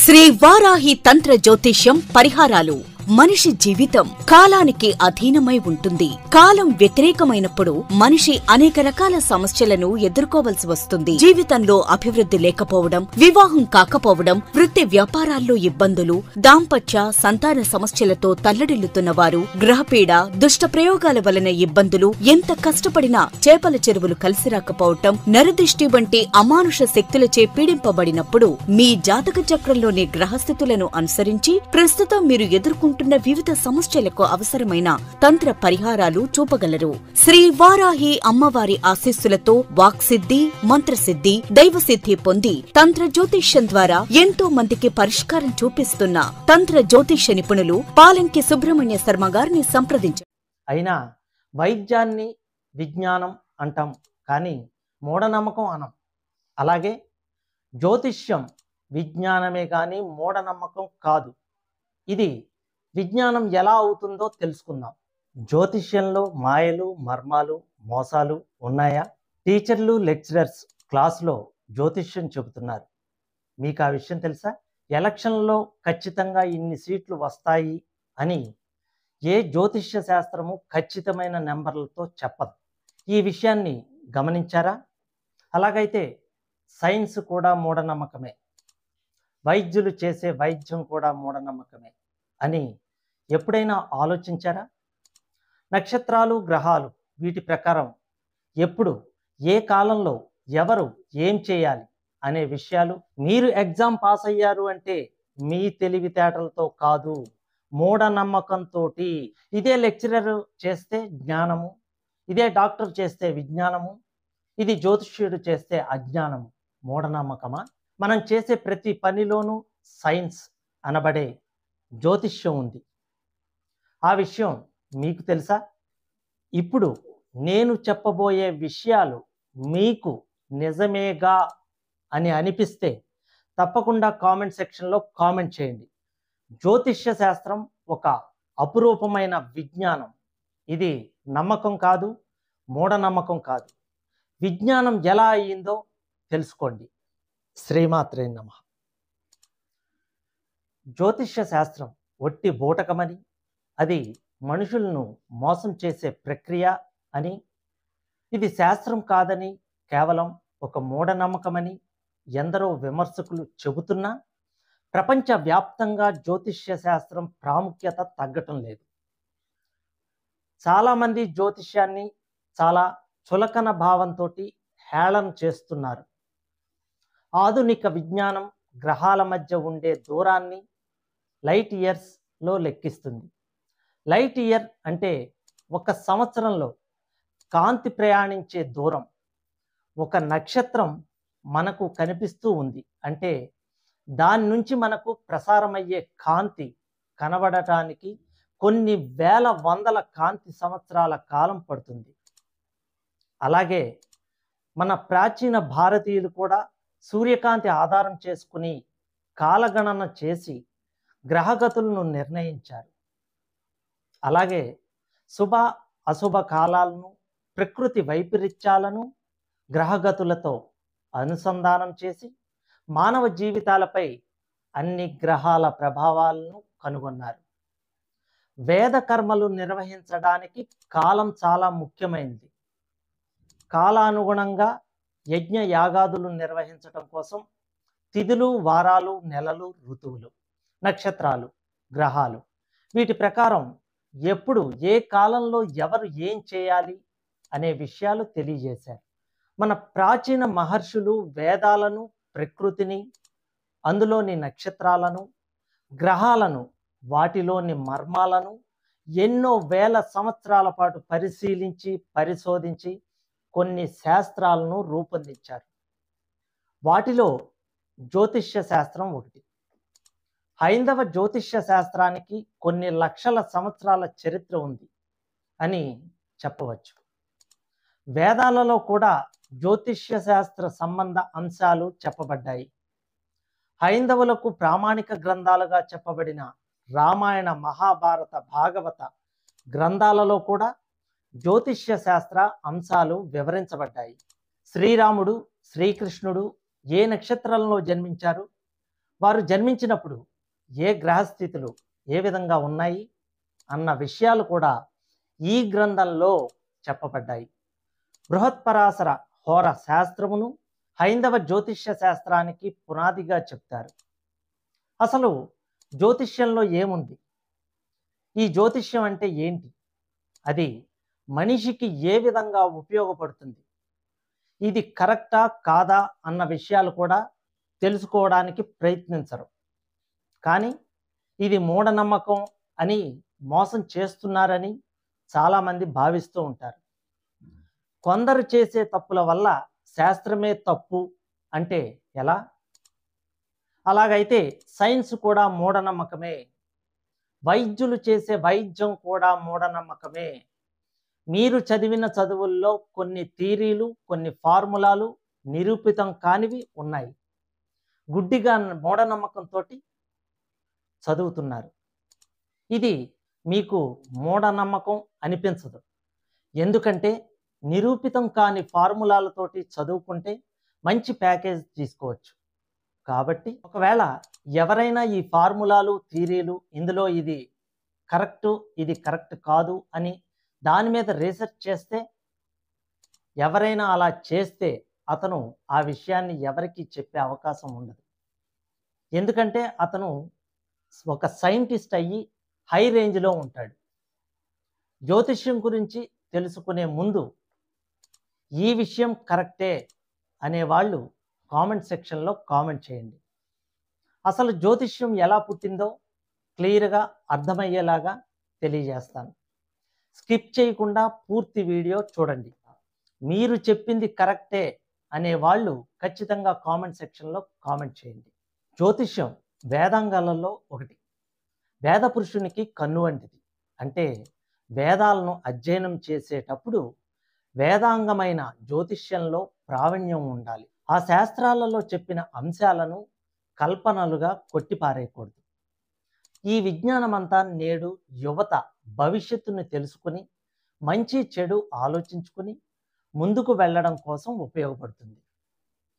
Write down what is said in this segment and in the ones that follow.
శ్రీ వారాహి తంత్ర జ్యోతిష్యం పరిహారాలు మనిషి జీవితం కాలానికి అధీనమై ఉంటుంది కాలం వ్యతిరేకమైనప్పుడు మనిషి అనేక రకాల సమస్యలను ఎదుర్కోవలసి వస్తుంది జీవితంలో అభివృద్ధి లేకపోవడం వివాహం కాకపోవడం వృత్తి వ్యాపారాల్లో ఇబ్బందులు దాంపత్య సంతాన సమస్యలతో తల్లడిల్లుతున్న వారు గ్రహపీడ దుష్ట ప్రయోగాల వలన ఇబ్బందులు ఎంత కష్టపడినా చేపల చెరువులు కలిసి రాకపోవటం నరదృష్టి వంటి అమానుష శక్తులచే పీడింపబడినప్పుడు మీ జాతక చక్రంలోని గ్రహస్థితులను అనుసరించి ప్రస్తుతం మీరు ఎదుర్కొంటున్న ఎదుర్కొంటున్న వివిధ సమస్యలకు అవసరమైన తంత్ర పరిహారాలు చూపగలరు శ్రీ వారాహి అమ్మవారి ఆశీస్సులతో వాక్సిద్ధి మంత్రసిద్ధి దైవసిద్ధి పొంది తంత్ర జ్యోతిష్యం ద్వారా ఎంతో మందికి పరిష్కారం చూపిస్తున్న తంత్ర జ్యోతిష్య నిపుణులు పాలంకి సుబ్రహ్మణ్య శర్మ గారిని సంప్రదించారు అయినా వైద్యాన్ని విజ్ఞానం అంటాం కానీ మూఢనమ్మకం అనం అలాగే జ్యోతిష్యం విజ్ఞానమే కానీ మూఢనమ్మకం కాదు ఇది విజ్ఞానం ఎలా అవుతుందో తెలుసుకుందాం జ్యోతిష్యంలో మాయలు మర్మాలు మోసాలు ఉన్నాయా టీచర్లు లెక్చరర్స్ క్లాసులో జ్యోతిష్యం చెబుతున్నారు మీకు ఆ విషయం తెలుసా ఎలక్షన్లో ఖచ్చితంగా ఇన్ని సీట్లు వస్తాయి అని ఏ జ్యోతిష్య శాస్త్రము ఖచ్చితమైన నెంబర్లతో చెప్పదు ఈ విషయాన్ని గమనించారా అలాగైతే సైన్స్ కూడా మూఢనమ్మకమే వైద్యులు చేసే వైద్యం కూడా మూఢనమ్మకమే అని ఎప్పుడైనా ఆలోచించారా నక్షత్రాలు గ్రహాలు వీటి ప్రకారం ఎప్పుడు ఏ కాలంలో ఎవరు ఏం చేయాలి అనే విషయాలు మీరు ఎగ్జామ్ పాస్ అయ్యారు అంటే మీ తెలివితేటలతో కాదు మూఢనమ్మకంతో ఇదే లెక్చరర్ చేస్తే జ్ఞానము ఇదే డాక్టర్ చేస్తే విజ్ఞానము ఇది జ్యోతిష్యుడు చేస్తే అజ్ఞానము మూఢనమ్మకమా మనం చేసే ప్రతి పనిలోనూ సైన్స్ అనబడే జ్యోతిష్యం ఉంది ఆ విషయం మీకు తెలుసా ఇప్పుడు నేను చెప్పబోయే విషయాలు మీకు నిజమేగా అని అనిపిస్తే తప్పకుండా కామెంట్ సెక్షన్లో కామెంట్ చేయండి జ్యోతిష్య శాస్త్రం ఒక అపురూపమైన విజ్ఞానం ఇది నమ్మకం కాదు మూఢనమ్మకం కాదు విజ్ఞానం ఎలా అయ్యిందో తెలుసుకోండి శ్రీమాత్రే నమ జ్యోతిష్య శాస్త్రం ఒట్టి బూటకమని అది మనుషులను మోసం చేసే ప్రక్రియ అని ఇది శాస్త్రం కాదని కేవలం ఒక మూఢనమ్మకమని ఎందరో విమర్శకులు చెబుతున్నా ప్రపంచవ్యాప్తంగా జ్యోతిష్య శాస్త్రం ప్రాముఖ్యత తగ్గటం లేదు చాలామంది జ్యోతిష్యాన్ని చాలా చులకన భావంతో హేళన చేస్తున్నారు ఆధునిక విజ్ఞానం గ్రహాల మధ్య ఉండే దూరాన్ని లైట్ ఇయర్స్లో లెక్కిస్తుంది లైట్ ఇయర్ అంటే ఒక సంవత్సరంలో కాంతి ప్రయాణించే దూరం ఒక నక్షత్రం మనకు కనిపిస్తూ ఉంది అంటే దాని నుంచి మనకు ప్రసారమయ్యే కాంతి కనబడటానికి కొన్ని వేల వందల కాంతి సంవత్సరాల కాలం పడుతుంది అలాగే మన ప్రాచీన భారతీయులు కూడా సూర్యకాంతి ఆధారం చేసుకుని కాలగణన చేసి గ్రహగతులను నిర్ణయించారు అలాగే శుభ అశుభ కాలాలను ప్రకృతి వైపరీత్యాలను గ్రహగతులతో అనుసంధానం చేసి మానవ జీవితాలపై అన్ని గ్రహాల ప్రభావాలను కనుగొన్నారు వేద కర్మలు నిర్వహించడానికి కాలం చాలా ముఖ్యమైంది కాలానుగుణంగా యజ్ఞ యాగాదులు నిర్వహించటం కోసం తిథులు వారాలు నెలలు ఋతువులు నక్షత్రాలు గ్రహాలు వీటి ప్రకారం ఎప్పుడు ఏ కాలంలో ఎవరు ఏం చేయాలి అనే విషయాలు తెలియజేశారు మన ప్రాచీన మహర్షులు వేదాలను ప్రకృతిని అందులోని నక్షత్రాలను గ్రహాలను వాటిలోని మర్మాలను ఎన్నో వేల సంవత్సరాల పాటు పరిశీలించి పరిశోధించి కొన్ని శాస్త్రాలను రూపొందించారు వాటిలో జ్యోతిష్య శాస్త్రం ఒకటి హైందవ జ్యోతిష్య శాస్త్రానికి కొన్ని లక్షల సంవత్సరాల చరిత్ర ఉంది అని చెప్పవచ్చు వేదాలలో కూడా జ్యోతిష్య శాస్త్ర సంబంధ అంశాలు చెప్పబడ్డాయి హైందవులకు ప్రామాణిక గ్రంథాలుగా చెప్పబడిన రామాయణ మహాభారత భాగవత గ్రంథాలలో కూడా జ్యోతిష్య శాస్త్ర అంశాలు వివరించబడ్డాయి శ్రీరాముడు శ్రీకృష్ణుడు ఏ నక్షత్రంలో జన్మించారు వారు జన్మించినప్పుడు ఏ గ్రహస్థితులు ఏ విధంగా ఉన్నాయి అన్న విషయాలు కూడా ఈ గ్రంథంలో చెప్పబడ్డాయి బృహత్పరాశర హోర శాస్త్రమును హైందవ జ్యోతిష్య శాస్త్రానికి పునాదిగా చెప్తారు అసలు జ్యోతిష్యంలో ఏముంది ఈ జ్యోతిష్యం అంటే ఏంటి అది మనిషికి ఏ విధంగా ఉపయోగపడుతుంది ఇది కరెక్టా కాదా అన్న విషయాలు కూడా తెలుసుకోవడానికి ప్రయత్నించరు కానీ ఇది మూఢనమ్మకం అని మోసం చేస్తున్నారని చాలామంది భావిస్తూ ఉంటారు కొందరు చేసే తప్పుల వల్ల శాస్త్రమే తప్పు అంటే ఎలా అలాగైతే సైన్స్ కూడా మూఢనమ్మకమే వైద్యులు చేసే వైద్యం కూడా మూఢనమ్మకమే మీరు చదివిన చదువుల్లో కొన్ని థీరీలు కొన్ని ఫార్ములాలు నిరూపితం కానివి ఉన్నాయి గుడ్డిగా మూఢనమ్మకంతో చదువుతున్నారు ఇది మీకు మూఢనమ్మకం అనిపించదు ఎందుకంటే నిరూపితం కాని ఫార్ములాలతోటి చదువుకుంటే మంచి ప్యాకేజ్ తీసుకోవచ్చు కాబట్టి ఒకవేళ ఎవరైనా ఈ ఫార్ములాలు థీరీలు ఇందులో ఇది కరెక్టు ఇది కరెక్ట్ కాదు అని దాని మీద రీసెర్చ్ చేస్తే ఎవరైనా అలా చేస్తే అతను ఆ విషయాన్ని ఎవరికి చెప్పే అవకాశం ఉండదు ఎందుకంటే అతను ఒక సైంటిస్ట్ అయ్యి హై రేంజ్లో ఉంటాడు జ్యోతిష్యం గురించి తెలుసుకునే ముందు ఈ విషయం కరెక్టే అనేవాళ్ళు కామెంట్ సెక్షన్లో కామెంట్ చేయండి అసలు జ్యోతిష్యం ఎలా పుట్టిందో క్లియర్గా అర్థమయ్యేలాగా తెలియజేస్తాను స్కిప్ చేయకుండా పూర్తి వీడియో చూడండి మీరు చెప్పింది కరెక్టే అనే వాళ్ళు ఖచ్చితంగా కామెంట్ సెక్షన్లో కామెంట్ చేయండి జ్యోతిష్యం వేదాంగాలలో ఒకటి వేద పురుషునికి కన్ను వంటిది అంటే వేదాలను అధ్యయనం చేసేటప్పుడు వేదాంగమైన జ్యోతిష్యంలో ప్రావీణ్యం ఉండాలి ఆ శాస్త్రాలలో చెప్పిన అంశాలను కల్పనలుగా కొట్టిపారేయకూడదు ఈ విజ్ఞానమంతా నేడు యువత భవిష్యత్తుని తెలుసుకుని మంచి చెడు ఆలోచించుకుని ముందుకు వెళ్ళడం కోసం ఉపయోగపడుతుంది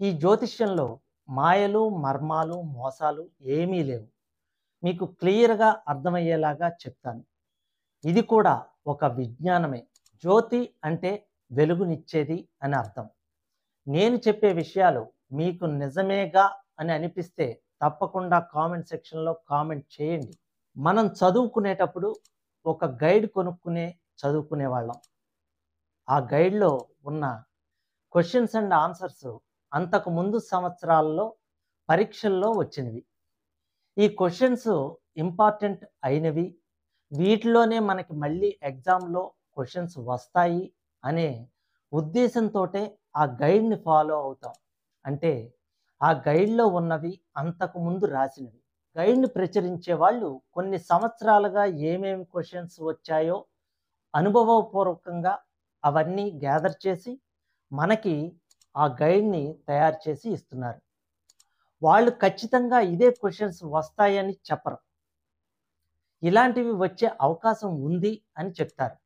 ఈ జ్యోతిష్యంలో మాయలు మర్మాలు మోసాలు ఏమీ లేవు మీకు క్లియర్గా అర్థమయ్యేలాగా చెప్తాను ఇది కూడా ఒక విజ్ఞానమే జ్యోతి అంటే వెలుగునిచ్చేది అని అర్థం నేను చెప్పే విషయాలు మీకు నిజమేగా అని అనిపిస్తే తప్పకుండా కామెంట్ సెక్షన్లో కామెంట్ చేయండి మనం చదువుకునేటప్పుడు ఒక గైడ్ కొనుక్కునే చదువుకునేవాళ్ళం ఆ గైడ్లో ఉన్న క్వశ్చన్స్ అండ్ ఆన్సర్స్ అంతకు ముందు సంవత్సరాల్లో పరీక్షల్లో వచ్చినవి ఈ క్వశ్చన్స్ ఇంపార్టెంట్ అయినవి వీటిలోనే మనకి మళ్ళీ ఎగ్జామ్లో క్వశ్చన్స్ వస్తాయి అనే ఉద్దేశంతో ఆ గైడ్ని ఫాలో అవుతాం అంటే ఆ గైడ్లో ఉన్నవి అంతకు ముందు రాసినవి గైడ్ని ప్రచురించే వాళ్ళు కొన్ని సంవత్సరాలుగా ఏమేమి క్వశ్చన్స్ వచ్చాయో అనుభవపూర్వకంగా అవన్నీ గ్యాదర్ చేసి మనకి ఆ గైడ్ని తయారు చేసి ఇస్తున్నారు వాళ్ళు ఖచ్చితంగా ఇదే క్వశ్చన్స్ వస్తాయని చెప్పరు ఇలాంటివి వచ్చే అవకాశం ఉంది అని చెప్తారు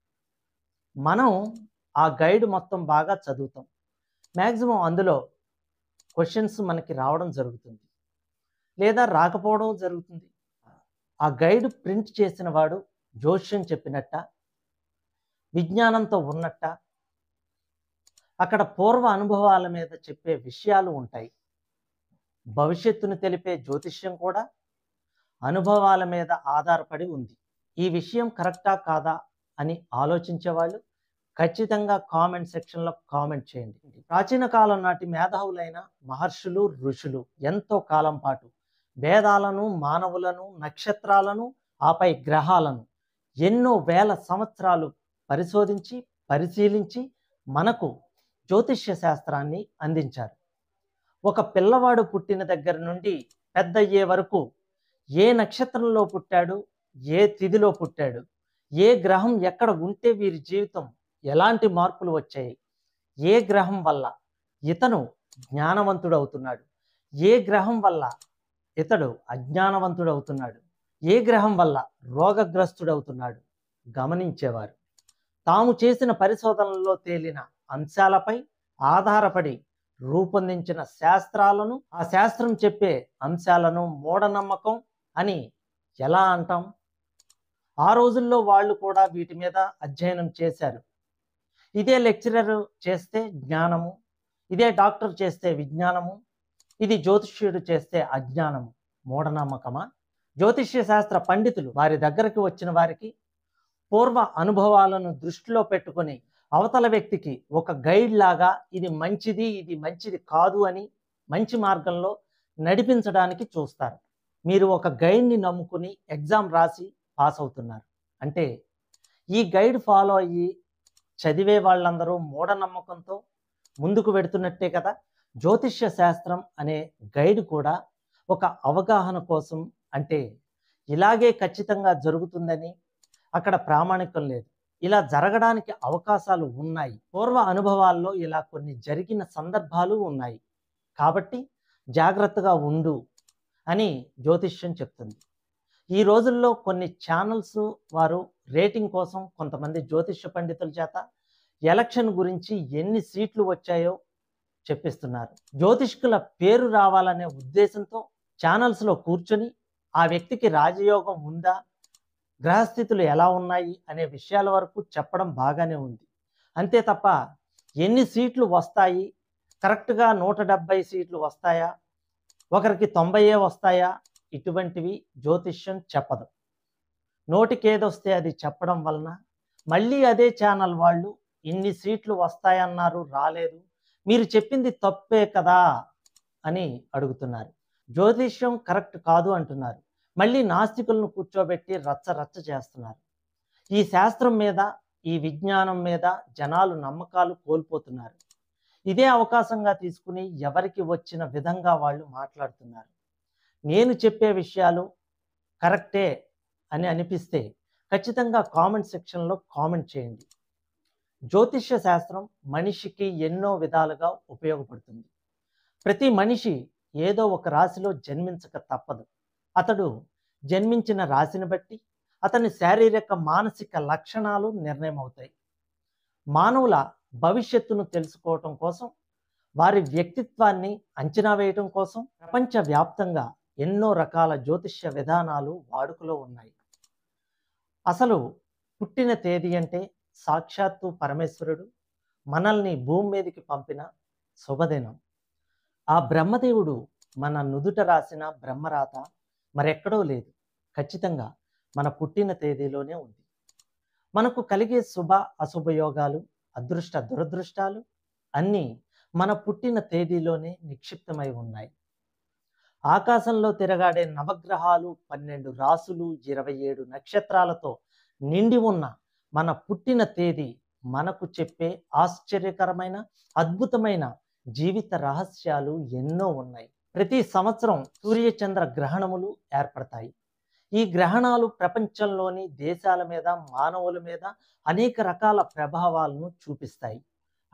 మనం ఆ గైడ్ మొత్తం బాగా చదువుతాం మ్యాక్సిమం అందులో క్వశ్చన్స్ మనకి రావడం జరుగుతుంది లేదా రాకపోవడం జరుగుతుంది ఆ గైడ్ ప్రింట్ చేసిన వాడు జోష్యం చెప్పినట్ట విజ్ఞానంతో ఉన్నట్ట అక్కడ పూర్వ అనుభవాల మీద చెప్పే విషయాలు ఉంటాయి భవిష్యత్తును తెలిపే జ్యోతిష్యం కూడా అనుభవాల మీద ఆధారపడి ఉంది ఈ విషయం కరెక్టా కాదా అని ఆలోచించే వాళ్ళు ఖచ్చితంగా కామెంట్ సెక్షన్లో కామెంట్ చేయండి ప్రాచీన కాలం నాటి మేధావులైన మహర్షులు ఋషులు ఎంతో కాలం పాటు వేదాలను మానవులను నక్షత్రాలను ఆపై గ్రహాలను ఎన్నో వేల సంవత్సరాలు పరిశోధించి పరిశీలించి మనకు జ్యోతిష్య శాస్త్రాన్ని అందించారు ఒక పిల్లవాడు పుట్టిన దగ్గర నుండి పెద్ద అయ్యే వరకు ఏ నక్షత్రంలో పుట్టాడు ఏ తిథిలో పుట్టాడు ఏ గ్రహం ఎక్కడ ఉంటే వీరి జీవితం ఎలాంటి మార్పులు వచ్చాయి ఏ గ్రహం వల్ల ఇతను జ్ఞానవంతుడు అవుతున్నాడు ఏ గ్రహం వల్ల ఇతడు అజ్ఞానవంతుడు అవుతున్నాడు ఏ గ్రహం వల్ల రోగగ్రస్తుడవుతున్నాడు గమనించేవారు తాము చేసిన పరిశోధనల్లో తేలిన అంశాలపై ఆధారపడి రూపొందించిన శాస్త్రాలను ఆ శాస్త్రం చెప్పే అంశాలను మూఢనమ్మకం అని ఎలా అంటాం ఆ రోజుల్లో వాళ్ళు కూడా వీటి మీద అధ్యయనం చేశారు ఇదే లెక్చరర్ చేస్తే జ్ఞానము ఇదే డాక్టర్ చేస్తే విజ్ఞానము ఇది జ్యోతిష్యుడు చేస్తే అజ్ఞానము మూఢనమ్మకమా జ్యోతిష్య శాస్త్ర పండితులు వారి దగ్గరకు వచ్చిన వారికి పూర్వ అనుభవాలను దృష్టిలో పెట్టుకుని అవతల వ్యక్తికి ఒక గైడ్ లాగా ఇది మంచిది ఇది మంచిది కాదు అని మంచి మార్గంలో నడిపించడానికి చూస్తారు మీరు ఒక గైడ్ని నమ్ముకుని ఎగ్జామ్ రాసి పాస్ అవుతున్నారు అంటే ఈ గైడ్ ఫాలో అయ్యి చదివే వాళ్ళందరూ మూఢనమ్మకంతో ముందుకు వెడుతున్నట్టే కదా జ్యోతిష్య శాస్త్రం అనే గైడ్ కూడా ఒక అవగాహన కోసం అంటే ఇలాగే ఖచ్చితంగా జరుగుతుందని అక్కడ ప్రామాణికం లేదు ఇలా జరగడానికి అవకాశాలు ఉన్నాయి పూర్వ అనుభవాల్లో ఇలా కొన్ని జరిగిన సందర్భాలు ఉన్నాయి కాబట్టి జాగ్రత్తగా ఉండు అని జ్యోతిష్యం చెప్తుంది ఈ రోజుల్లో కొన్ని ఛానల్స్ వారు రేటింగ్ కోసం కొంతమంది జ్యోతిష్య పండితుల చేత ఎలక్షన్ గురించి ఎన్ని సీట్లు వచ్చాయో చెప్పిస్తున్నారు జ్యోతిష్కుల పేరు రావాలనే ఉద్దేశంతో ఛానల్స్లో కూర్చొని ఆ వ్యక్తికి రాజయోగం ఉందా గ్రహస్థితులు ఎలా ఉన్నాయి అనే విషయాల వరకు చెప్పడం బాగానే ఉంది అంతే తప్ప ఎన్ని సీట్లు వస్తాయి కరెక్ట్గా నూట డెబ్బై సీట్లు వస్తాయా ఒకరికి తొంభైయే వస్తాయా ఇటువంటివి జ్యోతిష్యం చెప్పదు నోటికేదొస్తే అది చెప్పడం వలన మళ్ళీ అదే ఛానల్ వాళ్ళు ఇన్ని సీట్లు వస్తాయన్నారు రాలేదు మీరు చెప్పింది తప్పే కదా అని అడుగుతున్నారు జ్యోతిష్యం కరెక్ట్ కాదు అంటున్నారు మళ్ళీ నాస్తికులను కూర్చోబెట్టి రచ్చ రచ్చ చేస్తున్నారు ఈ శాస్త్రం మీద ఈ విజ్ఞానం మీద జనాలు నమ్మకాలు కోల్పోతున్నారు ఇదే అవకాశంగా తీసుకుని ఎవరికి వచ్చిన విధంగా వాళ్ళు మాట్లాడుతున్నారు నేను చెప్పే విషయాలు కరెక్టే అని అనిపిస్తే ఖచ్చితంగా కామెంట్ సెక్షన్లో కామెంట్ చేయండి జ్యోతిష్య శాస్త్రం మనిషికి ఎన్నో విధాలుగా ఉపయోగపడుతుంది ప్రతి మనిషి ఏదో ఒక రాశిలో జన్మించక తప్పదు అతడు జన్మించిన రాశిని బట్టి అతని శారీరక మానసిక లక్షణాలు నిర్ణయం అవుతాయి మానవుల భవిష్యత్తును తెలుసుకోవటం కోసం వారి వ్యక్తిత్వాన్ని అంచనా వేయటం కోసం ప్రపంచవ్యాప్తంగా ఎన్నో రకాల జ్యోతిష్య విధానాలు వాడుకలో ఉన్నాయి అసలు పుట్టిన తేదీ అంటే సాక్షాత్తు పరమేశ్వరుడు మనల్ని భూమి మీదకి పంపిన శుభదినం ఆ బ్రహ్మదేవుడు మన నుదుట రాసిన బ్రహ్మరాత మరెక్కడో లేదు ఖచ్చితంగా మన పుట్టిన తేదీలోనే ఉంది మనకు కలిగే శుభ అశుభయోగాలు అదృష్ట దురదృష్టాలు అన్నీ మన పుట్టిన తేదీలోనే నిక్షిప్తమై ఉన్నాయి ఆకాశంలో తిరగాడే నవగ్రహాలు పన్నెండు రాసులు ఇరవై ఏడు నక్షత్రాలతో నిండి ఉన్న మన పుట్టిన తేదీ మనకు చెప్పే ఆశ్చర్యకరమైన అద్భుతమైన జీవిత రహస్యాలు ఎన్నో ఉన్నాయి ప్రతి సంవత్సరం సూర్యచంద్ర గ్రహణములు ఏర్పడతాయి ఈ గ్రహణాలు ప్రపంచంలోని దేశాల మీద మానవుల మీద అనేక రకాల ప్రభావాలను చూపిస్తాయి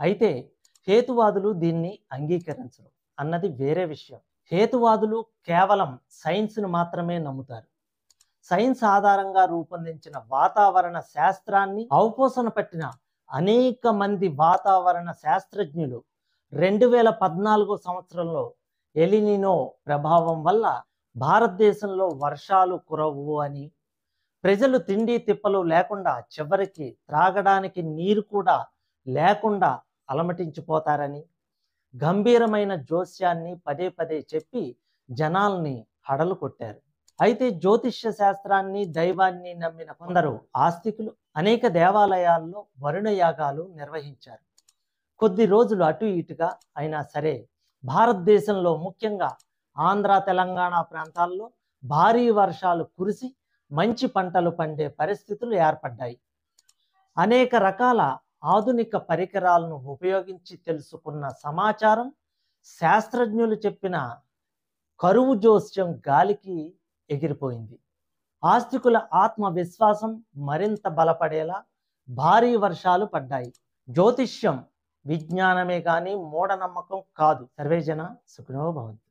అయితే హేతువాదులు దీన్ని అంగీకరించరు అన్నది వేరే విషయం హేతువాదులు కేవలం సైన్స్ను మాత్రమే నమ్ముతారు సైన్స్ ఆధారంగా రూపొందించిన వాతావరణ శాస్త్రాన్ని అవపోసన పట్టిన అనేక మంది వాతావరణ శాస్త్రజ్ఞులు రెండు వేల పద్నాలుగో సంవత్సరంలో ఎలినినో ప్రభావం వల్ల భారతదేశంలో వర్షాలు కురవు అని ప్రజలు తిండి తిప్పలు లేకుండా చివరికి త్రాగడానికి నీరు కూడా లేకుండా అలమటించిపోతారని గంభీరమైన జోస్యాన్ని పదే పదే చెప్పి జనాల్ని హడలు కొట్టారు అయితే జ్యోతిష్య శాస్త్రాన్ని దైవాన్ని నమ్మిన కొందరు ఆస్తికులు అనేక దేవాలయాల్లో వరుణ యాగాలు నిర్వహించారు కొద్ది రోజులు అటు ఇటుగా అయినా సరే భారతదేశంలో ముఖ్యంగా ఆంధ్ర తెలంగాణ ప్రాంతాల్లో భారీ వర్షాలు కురిసి మంచి పంటలు పండే పరిస్థితులు ఏర్పడ్డాయి అనేక రకాల ఆధునిక పరికరాలను ఉపయోగించి తెలుసుకున్న సమాచారం శాస్త్రజ్ఞులు చెప్పిన కరువు జోస్యం గాలికి ఎగిరిపోయింది ఆస్తికుల ఆత్మవిశ్వాసం మరింత బలపడేలా భారీ వర్షాలు పడ్డాయి జ్యోతిష్యం విజ్ఞానమే కానీ మూఢనమ్మకం కాదు సర్వేజన సుఖినో భవంతు